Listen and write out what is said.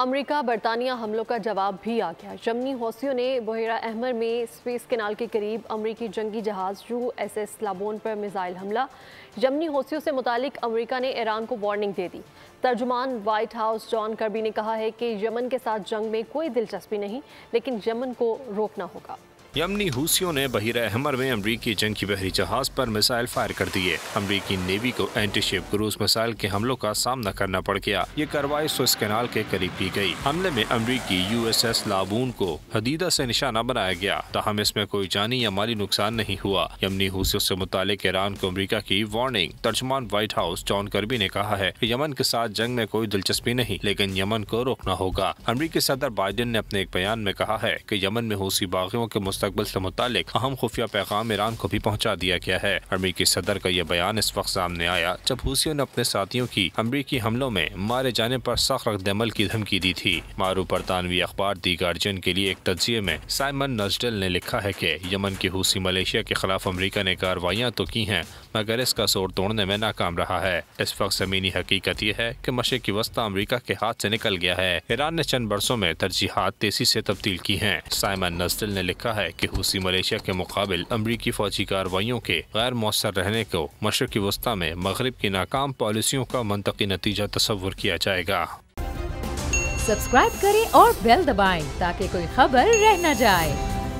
America बरतानिया हमलों का जवाब भी आ गया जमनी हौसियों ने बहेरा अहमर में स्पेस कैनाल के करीब अमरीकी जंगी जहाज़ यू एस एस लाबोन पर मिज़ाइल हमला जमनी हौसियों से मुतालिक अमेरिका ने ईरान को वार्निंग दे दी तर्जुमान वाइट हाउस जॉन कर्बी ने कहा है कि यमन के साथ जंग में कोई दिलचस्पी नहीं लेकिन यमन को रोकना होगा यमनी हूसियों ने बहिर अहमर में अमरीकी जंगी बहरी जहाज पर मिसाइल फायर कर दिए अमरीकी नेवी को एंटी शिप क्रूज मिसाइल के हमलों का सामना करना पड़ गया ये कार्रवाई स्विस कैनाल के करीब की गई। हमले में अमरीकी यूएसएस लाबून को हदीदा से निशाना बनाया गया तहम इसमें कोई जानी या माली नुकसान नहीं हुआ यमनी हूसियों ऐसी मुतल ईरान को अमरीका की वार्निंग तर्जमान व्हाइट हाउस जॉन करबी ने कहा है की यमन के साथ जंग में कोई दिलचस्पी नहीं लेकिन यमन को रोकना होगा अमरीकी सदर बाइडन ने अपने एक बयान में कहा है की यमन में हूसी बागियों के मुस्तबल से मुतल अहम खुफिया पैगाम ईरान को भी पहुँचा दिया गया है अमरीकी सदर का यह बयान इस वक्त सामने आया जब हूसियों ने अपने साथियों की अमरीकी हमलों में मारे जाने पर सख्त रद्दमल की धमकी दी थी मारू बरतानवी अखबार दी गार्जियन के लिए एक तजिए में साइमन नजडल ने लिखा है की यमन की हूसी मलेशिया के खिलाफ अमरीका ने कार्रवाइयाँ तो की हैं मगर इसका शोर तोड़ने में नाकाम रहा है इस वक्त जमीनी हकीकत यह है की मशे की वस्ता अमरीका के हाथ ऐसी निकल गया है ईरान ने चंद बरसों में तरजीहत तेजी ऐसी तब्दील की है साइमन नजडल ने लिखा है है कि हूसी मलेशिया के मुकाबल अमरीकी फौजी कार्रवाइयों के गैर मौसर रहने को मशरक़ी वस्ती में मगरब की नाकाम पॉलिसियों का मनतकी नतीजा तस्वर किया जाएगा सब्सक्राइब करें और बेल दबाएं ताकि कोई खबर रह न जाए